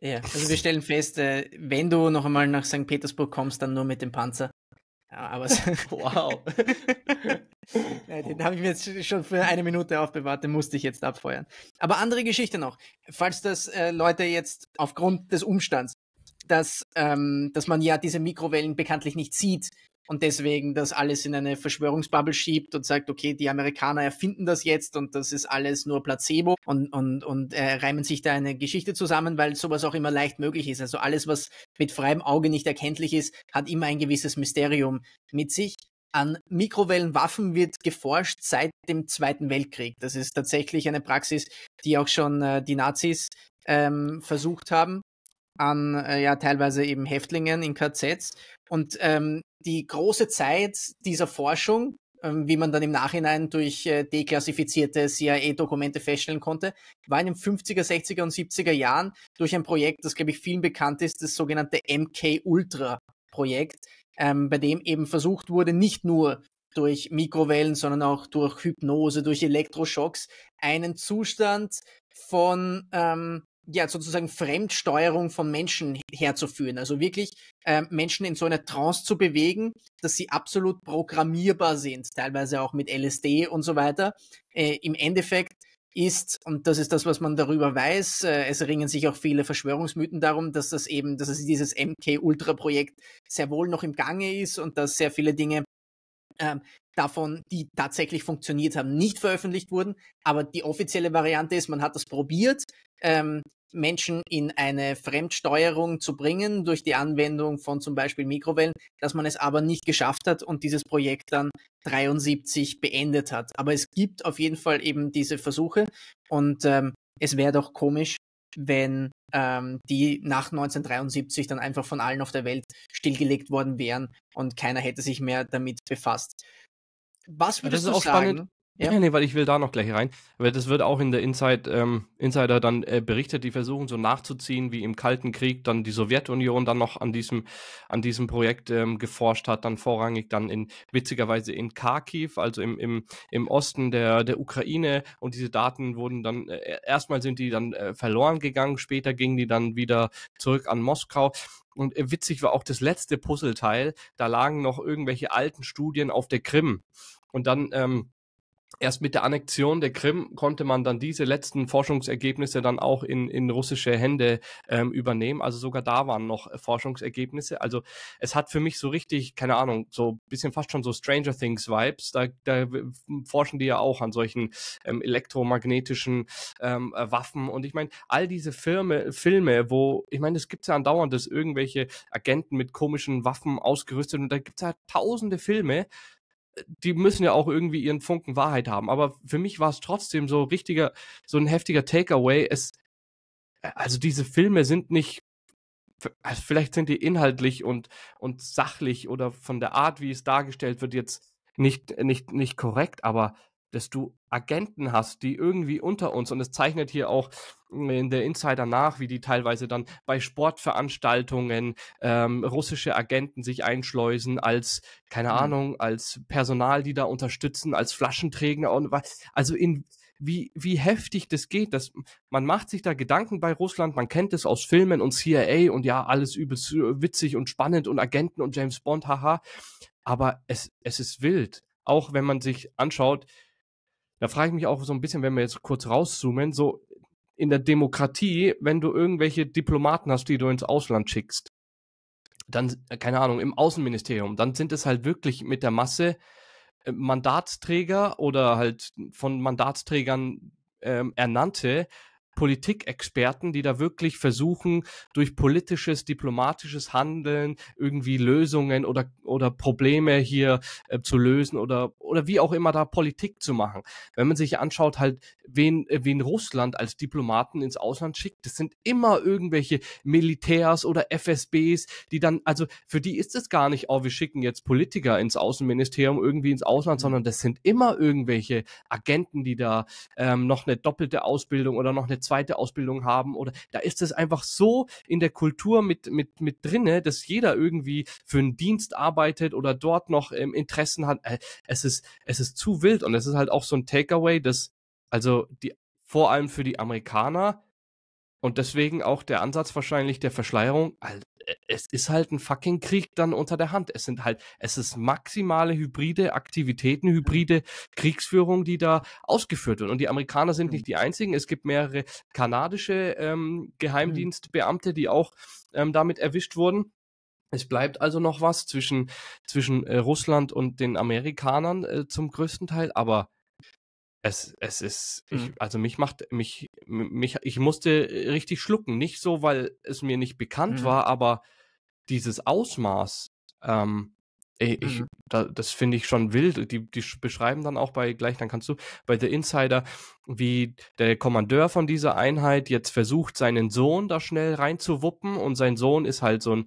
Ja, also wir stellen fest, äh, wenn du noch einmal nach St. Petersburg kommst, dann nur mit dem Panzer. Ja, aber wow. den habe ich mir jetzt schon für eine Minute aufbewahrt, den musste ich jetzt abfeuern. Aber andere Geschichte noch. Falls das äh, Leute jetzt aufgrund des Umstands, dass, ähm, dass man ja diese Mikrowellen bekanntlich nicht sieht, und deswegen das alles in eine Verschwörungsbubble schiebt und sagt, okay, die Amerikaner erfinden das jetzt und das ist alles nur Placebo und, und, und äh, reimen sich da eine Geschichte zusammen, weil sowas auch immer leicht möglich ist. Also alles, was mit freiem Auge nicht erkenntlich ist, hat immer ein gewisses Mysterium mit sich. An Mikrowellenwaffen wird geforscht seit dem Zweiten Weltkrieg. Das ist tatsächlich eine Praxis, die auch schon äh, die Nazis ähm, versucht haben an äh, ja teilweise eben Häftlingen in KZs. Und ähm, die große Zeit dieser Forschung, ähm, wie man dann im Nachhinein durch äh, deklassifizierte CIA-Dokumente feststellen konnte, war in den 50er, 60er und 70er Jahren durch ein Projekt, das glaube ich vielen bekannt ist, das sogenannte MK Ultra Projekt, ähm, bei dem eben versucht wurde, nicht nur durch Mikrowellen, sondern auch durch Hypnose, durch Elektroschocks einen Zustand von ähm, ja, sozusagen Fremdsteuerung von Menschen herzuführen. Also wirklich äh, Menschen in so einer Trance zu bewegen, dass sie absolut programmierbar sind, teilweise auch mit LSD und so weiter. Äh, Im Endeffekt ist, und das ist das, was man darüber weiß, äh, es ringen sich auch viele Verschwörungsmythen darum, dass das eben, dass es dieses MK-Ultra-Projekt sehr wohl noch im Gange ist und dass sehr viele Dinge ähm, davon, die tatsächlich funktioniert haben, nicht veröffentlicht wurden. Aber die offizielle Variante ist, man hat das probiert, ähm, Menschen in eine Fremdsteuerung zu bringen durch die Anwendung von zum Beispiel Mikrowellen, dass man es aber nicht geschafft hat und dieses Projekt dann 73 beendet hat. Aber es gibt auf jeden Fall eben diese Versuche und ähm, es wäre doch komisch, wenn ähm, die nach 1973 dann einfach von allen auf der Welt stillgelegt worden wären und keiner hätte sich mehr damit befasst. Was würdest ja, das ist du auch sagen? Spannend. Ja. nee, weil ich will da noch gleich rein. Aber das wird auch in der Inside, ähm, Insider dann äh, berichtet, die versuchen so nachzuziehen, wie im Kalten Krieg dann die Sowjetunion dann noch an diesem, an diesem Projekt ähm, geforscht hat, dann vorrangig dann in, witzigerweise in Kharkiv, also im, im, im Osten der, der Ukraine. Und diese Daten wurden dann, äh, erstmal sind die dann äh, verloren gegangen, später gingen die dann wieder zurück an Moskau. Und äh, witzig war auch das letzte Puzzleteil, da lagen noch irgendwelche alten Studien auf der Krim. Und dann, ähm, erst mit der Annexion der Krim konnte man dann diese letzten Forschungsergebnisse dann auch in, in russische Hände ähm, übernehmen. Also sogar da waren noch Forschungsergebnisse. Also es hat für mich so richtig, keine Ahnung, so ein bisschen fast schon so Stranger Things Vibes. Da, da forschen die ja auch an solchen ähm, elektromagnetischen ähm, äh, Waffen. Und ich meine, all diese Filme, Filme, wo, ich meine, es gibt ja andauernd, dass irgendwelche Agenten mit komischen Waffen ausgerüstet und da gibt es ja tausende Filme, die müssen ja auch irgendwie ihren Funken Wahrheit haben. Aber für mich war es trotzdem so richtiger, so ein heftiger Takeaway. Es, äh, also diese Filme sind nicht, also vielleicht sind die inhaltlich und, und sachlich oder von der Art, wie es dargestellt wird, jetzt nicht, nicht, nicht korrekt, aber dass du Agenten hast, die irgendwie unter uns, und es zeichnet hier auch in der Insider nach, wie die teilweise dann bei Sportveranstaltungen ähm, russische Agenten sich einschleusen als, keine mhm. Ahnung, als Personal, die da unterstützen, als Flaschenträger und was. Also in wie, wie heftig das geht. Das, man macht sich da Gedanken bei Russland, man kennt es aus Filmen und CIA und ja, alles übelst äh, witzig und spannend und Agenten und James Bond, haha. Aber es, es ist wild. Auch wenn man sich anschaut, da frage ich mich auch so ein bisschen, wenn wir jetzt kurz rauszoomen, so in der Demokratie, wenn du irgendwelche Diplomaten hast, die du ins Ausland schickst, dann, äh, keine Ahnung, im Außenministerium, dann sind es halt wirklich mit der Masse äh, Mandatsträger oder halt von Mandatsträgern ähm, ernannte, Politikexperten, die da wirklich versuchen, durch politisches, diplomatisches Handeln irgendwie Lösungen oder, oder Probleme hier äh, zu lösen oder, oder wie auch immer da Politik zu machen. Wenn man sich anschaut, halt, wen, äh, wen Russland als Diplomaten ins Ausland schickt, das sind immer irgendwelche Militärs oder FSBs, die dann, also für die ist es gar nicht, oh, wir schicken jetzt Politiker ins Außenministerium irgendwie ins Ausland, mhm. sondern das sind immer irgendwelche Agenten, die da ähm, noch eine doppelte Ausbildung oder noch eine zweite Ausbildung haben oder da ist es einfach so in der Kultur mit, mit, mit drinne, dass jeder irgendwie für einen Dienst arbeitet oder dort noch ähm, Interessen hat. Äh, es ist, es ist zu wild und es ist halt auch so ein Takeaway, dass also die, vor allem für die Amerikaner und deswegen auch der Ansatz wahrscheinlich der Verschleierung, halt es ist halt ein fucking Krieg dann unter der Hand. Es sind halt, es ist maximale hybride Aktivitäten, hybride Kriegsführung, die da ausgeführt wird. Und die Amerikaner sind nicht die einzigen. Es gibt mehrere kanadische ähm, Geheimdienstbeamte, die auch ähm, damit erwischt wurden. Es bleibt also noch was zwischen, zwischen äh, Russland und den Amerikanern äh, zum größten Teil, aber es, es ist, ich, hm. also mich macht, mich mich, ich musste äh, richtig schlucken. Nicht so, weil es mir nicht bekannt mhm. war, aber dieses Ausmaß ähm, Ey, ich, mhm. da, das finde ich schon wild. Die, die beschreiben dann auch bei, gleich, dann kannst du, bei The Insider, wie der Kommandeur von dieser Einheit jetzt versucht, seinen Sohn da schnell reinzuwuppen und sein Sohn ist halt so ein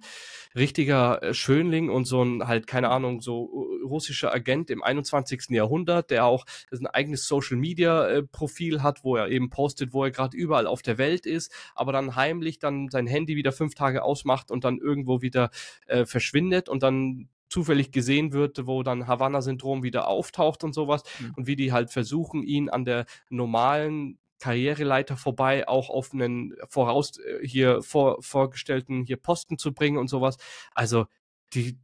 richtiger äh, Schönling und so ein halt, keine Ahnung, so äh, russischer Agent im 21. Jahrhundert, der auch ein eigenes Social Media äh, Profil hat, wo er eben postet, wo er gerade überall auf der Welt ist, aber dann heimlich dann sein Handy wieder fünf Tage ausmacht und dann irgendwo wieder äh, verschwindet und dann zufällig gesehen wird, wo dann Havanna-Syndrom wieder auftaucht und sowas mhm. und wie die halt versuchen, ihn an der normalen Karriereleiter vorbei auch auf einen voraus äh, hier vor, vorgestellten hier Posten zu bringen und sowas. Also die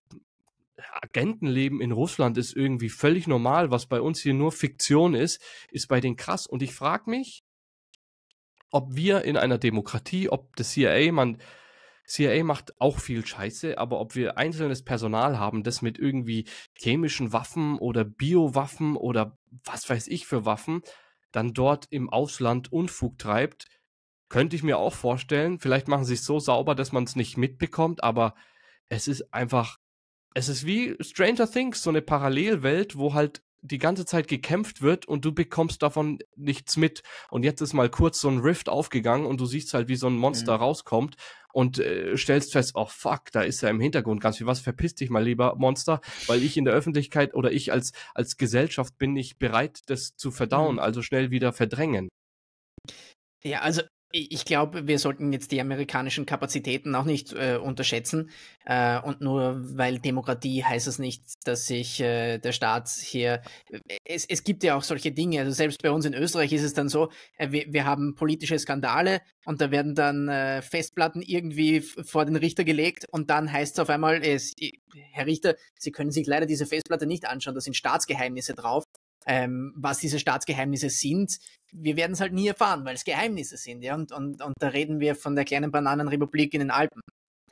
Agentenleben in Russland ist irgendwie völlig normal, was bei uns hier nur Fiktion ist, ist bei denen krass und ich frage mich, ob wir in einer Demokratie, ob das CIA man CIA macht auch viel Scheiße, aber ob wir einzelnes Personal haben, das mit irgendwie chemischen Waffen oder Biowaffen oder was weiß ich für Waffen, dann dort im Ausland Unfug treibt, könnte ich mir auch vorstellen. Vielleicht machen sie es so sauber, dass man es nicht mitbekommt, aber es ist einfach, es ist wie Stranger Things, so eine Parallelwelt, wo halt die ganze Zeit gekämpft wird und du bekommst davon nichts mit. Und jetzt ist mal kurz so ein Rift aufgegangen und du siehst halt, wie so ein Monster mhm. rauskommt und äh, stellst fest, oh fuck, da ist ja im Hintergrund ganz viel was, verpisst dich mal lieber Monster, weil ich in der Öffentlichkeit oder ich als, als Gesellschaft bin nicht bereit, das zu verdauen, mhm. also schnell wieder verdrängen. Ja, also ich glaube, wir sollten jetzt die amerikanischen Kapazitäten auch nicht äh, unterschätzen. Äh, und nur weil Demokratie heißt es nicht, dass sich äh, der Staat hier. Äh, es, es gibt ja auch solche Dinge. Also selbst bei uns in Österreich ist es dann so, äh, wir, wir haben politische Skandale und da werden dann äh, Festplatten irgendwie vor den Richter gelegt und dann heißt es auf einmal, äh, es, Herr Richter, Sie können sich leider diese Festplatte nicht anschauen, da sind Staatsgeheimnisse drauf ähm, was diese Staatsgeheimnisse sind, wir werden es halt nie erfahren, weil es Geheimnisse sind. Ja? Und, und, und da reden wir von der kleinen Bananenrepublik in den Alpen.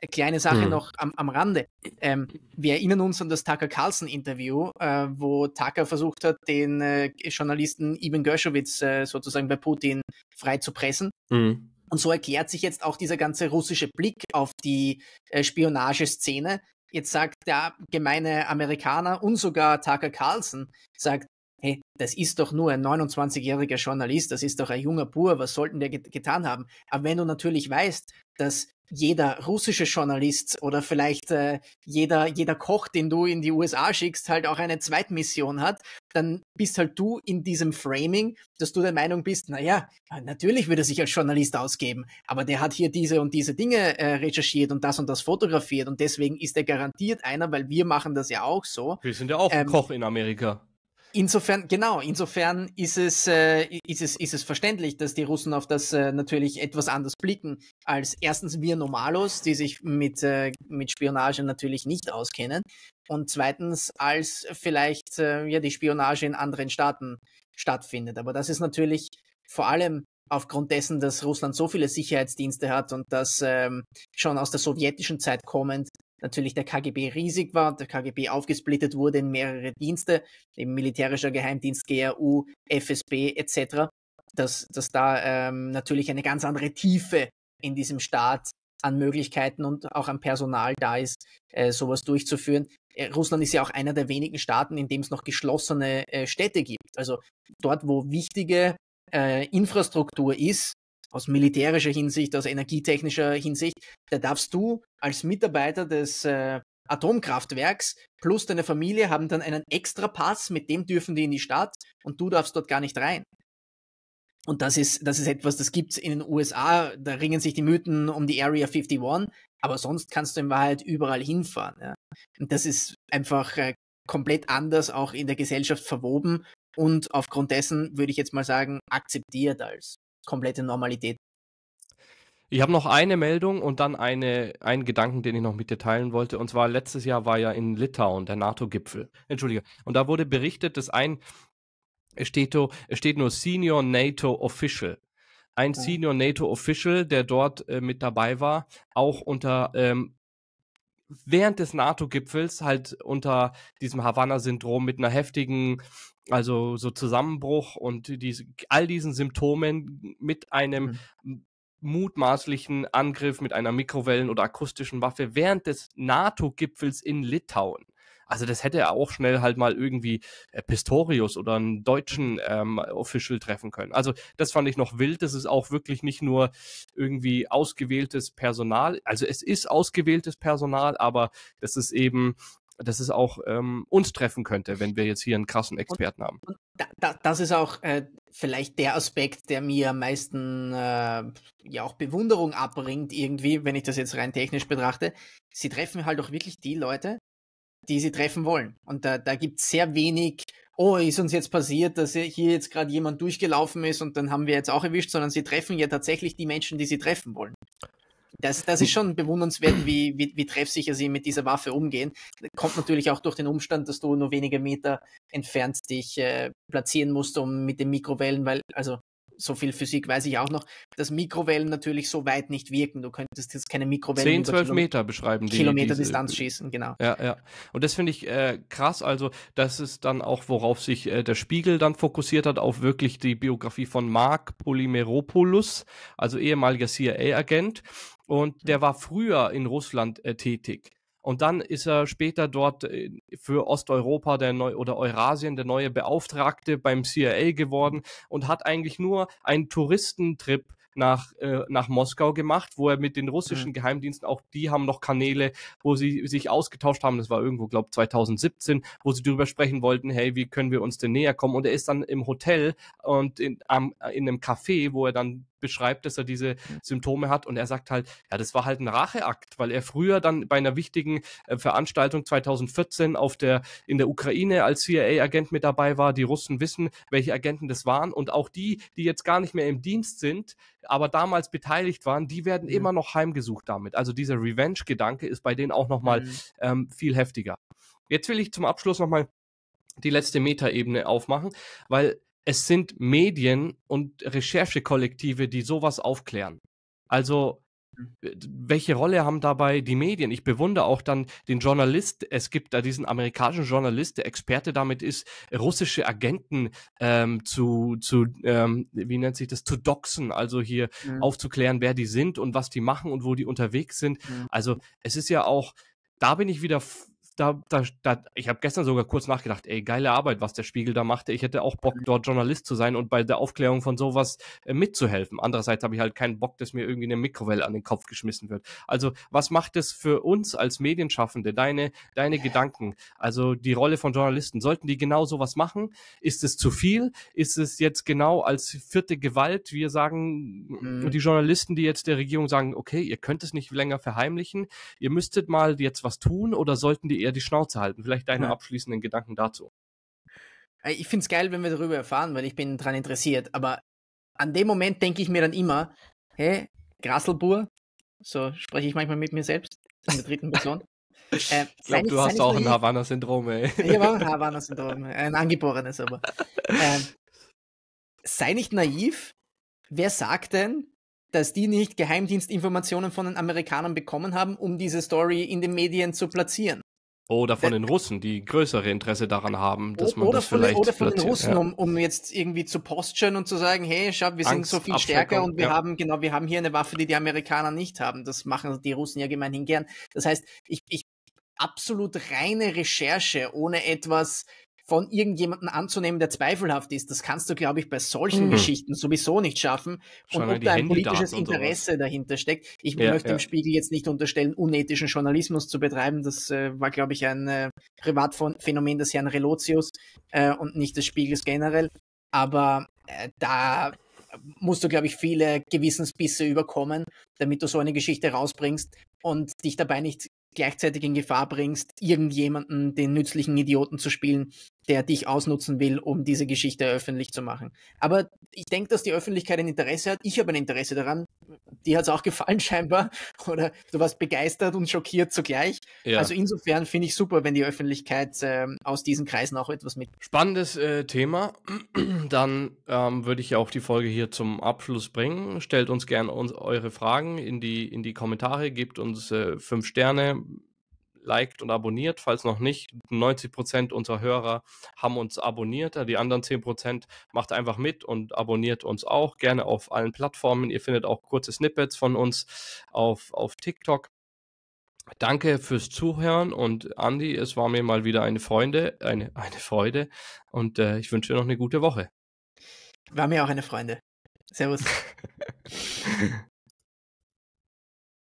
Eine kleine Sache hm. noch am, am Rande. Ähm, wir erinnern uns an das Tucker Carlson-Interview, äh, wo Tucker versucht hat, den äh, Journalisten Ibn Gershowitz äh, sozusagen bei Putin frei zu pressen. Hm. Und so erklärt sich jetzt auch dieser ganze russische Blick auf die äh, Spionageszene. Jetzt sagt der gemeine Amerikaner und sogar Tucker Carlson, sagt, hey, das ist doch nur ein 29-jähriger Journalist, das ist doch ein junger Bur, was sollten der get getan haben? Aber wenn du natürlich weißt, dass jeder russische Journalist oder vielleicht äh, jeder, jeder Koch, den du in die USA schickst, halt auch eine Zweitmission hat, dann bist halt du in diesem Framing, dass du der Meinung bist, naja, äh, natürlich würde er sich als Journalist ausgeben, aber der hat hier diese und diese Dinge äh, recherchiert und das und das fotografiert und deswegen ist er garantiert einer, weil wir machen das ja auch so. Wir sind ja auch ähm, Koch in Amerika. Insofern, genau, insofern ist es, äh, ist, es, ist es verständlich, dass die Russen auf das äh, natürlich etwas anders blicken, als erstens wir Normalos, die sich mit, äh, mit Spionage natürlich nicht auskennen, und zweitens als vielleicht äh, ja, die Spionage in anderen Staaten stattfindet. Aber das ist natürlich vor allem aufgrund dessen, dass Russland so viele Sicherheitsdienste hat und das ähm, schon aus der sowjetischen Zeit kommend natürlich der KGB riesig war, der KGB aufgesplittet wurde in mehrere Dienste, eben militärischer Geheimdienst, GRU, FSB etc., dass, dass da ähm, natürlich eine ganz andere Tiefe in diesem Staat an Möglichkeiten und auch an Personal da ist, äh, sowas durchzuführen. Äh, Russland ist ja auch einer der wenigen Staaten, in dem es noch geschlossene äh, Städte gibt. Also dort, wo wichtige äh, Infrastruktur ist, aus militärischer Hinsicht, aus energietechnischer Hinsicht, da darfst du als Mitarbeiter des äh, Atomkraftwerks plus deine Familie haben dann einen extra Pass, mit dem dürfen die in die Stadt und du darfst dort gar nicht rein. Und das ist, das ist etwas, das gibt's in den USA, da ringen sich die Mythen um die Area 51, aber sonst kannst du in Wahrheit überall hinfahren. Ja. Und das ist einfach äh, komplett anders auch in der Gesellschaft verwoben und aufgrund dessen würde ich jetzt mal sagen, akzeptiert als komplette Normalität. Ich habe noch eine Meldung und dann eine, einen Gedanken, den ich noch mit dir teilen wollte. Und zwar letztes Jahr war ja in Litauen der NATO-Gipfel. Entschuldige. Und da wurde berichtet, dass ein, es steht, es steht nur Senior NATO Official, ein oh. Senior NATO Official, der dort äh, mit dabei war, auch unter ähm, während des NATO-Gipfels halt unter diesem Havanna-Syndrom mit einer heftigen, also so Zusammenbruch und diese, all diesen Symptomen mit einem mhm. mutmaßlichen Angriff mit einer Mikrowellen- oder akustischen Waffe während des NATO-Gipfels in Litauen. Also das hätte er auch schnell halt mal irgendwie äh, Pistorius oder einen deutschen ähm, Official treffen können. Also das fand ich noch wild. Das ist auch wirklich nicht nur irgendwie ausgewähltes Personal. Also es ist ausgewähltes Personal, aber das ist eben dass es auch ähm, uns treffen könnte, wenn wir jetzt hier einen krassen Experten haben. da, da, das ist auch äh, vielleicht der Aspekt, der mir am meisten äh, ja auch Bewunderung abbringt, irgendwie, wenn ich das jetzt rein technisch betrachte. Sie treffen halt auch wirklich die Leute, die sie treffen wollen. Und da, da gibt es sehr wenig, oh, ist uns jetzt passiert, dass hier jetzt gerade jemand durchgelaufen ist und dann haben wir jetzt auch erwischt, sondern sie treffen ja tatsächlich die Menschen, die sie treffen wollen. Das, das ist schon bewundernswert, wie, wie, wie treffsicher sie mit dieser Waffe umgehen. Kommt natürlich auch durch den Umstand, dass du nur wenige Meter entfernt dich äh, platzieren musst, um mit den Mikrowellen, weil, also so viel Physik weiß ich auch noch, dass Mikrowellen natürlich so weit nicht wirken. Du könntest jetzt keine Mikrowellen 10, 12 Kilo Meter beschreiben. Die, Kilometer diese, Distanz schießen, genau. Ja, ja. Und das finde ich äh, krass. Also, das ist dann auch, worauf sich äh, der Spiegel dann fokussiert hat, auf wirklich die Biografie von Mark Polymeropoulos, also ehemaliger CIA-Agent. Und der mhm. war früher in Russland äh, tätig. Und dann ist er später dort äh, für Osteuropa der Neu oder Eurasien der neue Beauftragte beim CIA geworden und hat eigentlich nur einen Touristentrip nach, äh, nach Moskau gemacht, wo er mit den russischen mhm. Geheimdiensten, auch die haben noch Kanäle, wo sie sich ausgetauscht haben, das war irgendwo, glaube ich, 2017, wo sie darüber sprechen wollten, hey, wie können wir uns denn näher kommen? Und er ist dann im Hotel und in, am, in einem Café, wo er dann beschreibt, dass er diese mhm. Symptome hat. Und er sagt halt, ja, das war halt ein Racheakt, weil er früher dann bei einer wichtigen äh, Veranstaltung 2014 auf der, in der Ukraine als CIA-Agent mit dabei war. Die Russen wissen, welche Agenten das waren. Und auch die, die jetzt gar nicht mehr im Dienst sind, aber damals beteiligt waren, die werden mhm. immer noch heimgesucht damit. Also dieser Revenge-Gedanke ist bei denen auch nochmal mhm. ähm, viel heftiger. Jetzt will ich zum Abschluss nochmal die letzte Metaebene aufmachen, weil es sind Medien und Recherchekollektive, die sowas aufklären. Also hm. welche Rolle haben dabei die Medien? Ich bewundere auch dann den Journalist. Es gibt da diesen amerikanischen Journalist, der Experte damit ist, russische Agenten ähm, zu, zu ähm, wie nennt sich das, zu doxen, also hier mhm. aufzuklären, wer die sind und was die machen und wo die unterwegs sind. Mhm. Also es ist ja auch, da bin ich wieder da, da, da ich habe gestern sogar kurz nachgedacht, ey, geile Arbeit, was der Spiegel da machte. Ich hätte auch Bock, mhm. dort Journalist zu sein und bei der Aufklärung von sowas äh, mitzuhelfen. Andererseits habe ich halt keinen Bock, dass mir irgendwie eine Mikrowelle an den Kopf geschmissen wird. Also, was macht es für uns als Medienschaffende, deine, deine Gedanken? Also, die Rolle von Journalisten, sollten die genau sowas machen? Ist es zu viel? Ist es jetzt genau als vierte Gewalt? Wir sagen, mhm. die Journalisten, die jetzt der Regierung sagen, okay, ihr könnt es nicht länger verheimlichen, ihr müsstet mal jetzt was tun oder sollten die eher eher die Schnauze halten. Vielleicht deine ja. abschließenden Gedanken dazu. Ich finde es geil, wenn wir darüber erfahren, weil ich bin daran interessiert. Aber an dem Moment denke ich mir dann immer, hey, Graselbur, so spreche ich manchmal mit mir selbst, in der dritten Person. Äh, ich glaube, du hast auch ein Havana-Syndrom, ey. Ich habe auch ein Havana-Syndrom, ein angeborenes aber. Äh, sei nicht naiv. Wer sagt denn, dass die nicht Geheimdienstinformationen von den Amerikanern bekommen haben, um diese Story in den Medien zu platzieren? Oder von den Russen, die größere Interesse daran haben, dass man oder das vielleicht von, Oder von den Russen, um, um jetzt irgendwie zu posturen und zu sagen, hey, schau, wir Angst, sind so viel stärker und wir ja. haben, genau, wir haben hier eine Waffe, die die Amerikaner nicht haben. Das machen die Russen ja gemeinhin gern. Das heißt, ich, ich absolut reine Recherche, ohne etwas von irgendjemandem anzunehmen, der zweifelhaft ist, das kannst du, glaube ich, bei solchen mhm. Geschichten sowieso nicht schaffen. Schon und ob da ein Handy politisches Interesse dahinter steckt. Ich ja, möchte ja. dem Spiegel jetzt nicht unterstellen, unethischen Journalismus zu betreiben. Das äh, war, glaube ich, ein äh, Privatphänomen des Herrn Relotius äh, und nicht des Spiegels generell. Aber äh, da musst du, glaube ich, viele Gewissensbisse überkommen, damit du so eine Geschichte rausbringst und dich dabei nicht gleichzeitig in Gefahr bringst, irgendjemanden den nützlichen Idioten zu spielen, der dich ausnutzen will, um diese Geschichte öffentlich zu machen. Aber ich denke, dass die Öffentlichkeit ein Interesse hat. Ich habe ein Interesse daran. Die hat es auch gefallen scheinbar. Oder du warst begeistert und schockiert zugleich. Ja. Also insofern finde ich super, wenn die Öffentlichkeit äh, aus diesen Kreisen auch etwas mit. Spannendes äh, Thema. Dann ähm, würde ich auch die Folge hier zum Abschluss bringen. Stellt uns gerne eure Fragen in die, in die Kommentare, gebt uns äh, fünf Sterne liked und abonniert. Falls noch nicht, 90% unserer Hörer haben uns abonniert. Die anderen 10% macht einfach mit und abonniert uns auch gerne auf allen Plattformen. Ihr findet auch kurze Snippets von uns auf, auf TikTok. Danke fürs Zuhören und Andi, es war mir mal wieder eine Freunde, eine, eine Freude und äh, ich wünsche dir noch eine gute Woche. War mir auch eine Freunde. Servus.